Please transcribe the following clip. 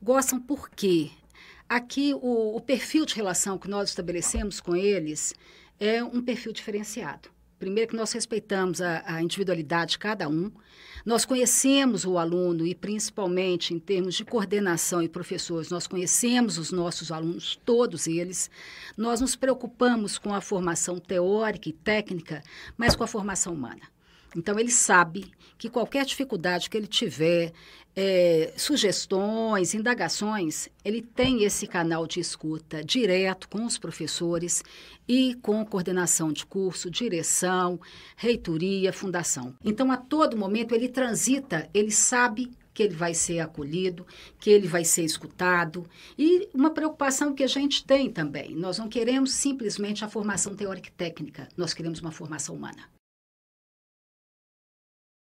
Gostam por quê? Aqui, o, o perfil de relação que nós estabelecemos com eles é um perfil diferenciado. Primeiro que nós respeitamos a, a, individualidade de cada um, nós conhecemos o aluno e principalmente em termos de coordenação e professores, nós conhecemos os nossos alunos, todos eles. Nós nos preocupamos com a formação teórica e técnica, mas com a formação humana. Então, ele sabe que qualquer dificuldade que ele tiver, é, sugestões, indagações, ele tem esse canal de escuta direto com os professores e com coordenação de curso, direção, reitoria, fundação. Então, a todo momento, ele transita, ele sabe que ele vai ser acolhido, que ele vai ser escutado. E uma preocupação que a gente tem também: nós não queremos simplesmente a formação teórica e técnica, nós queremos uma formação humana.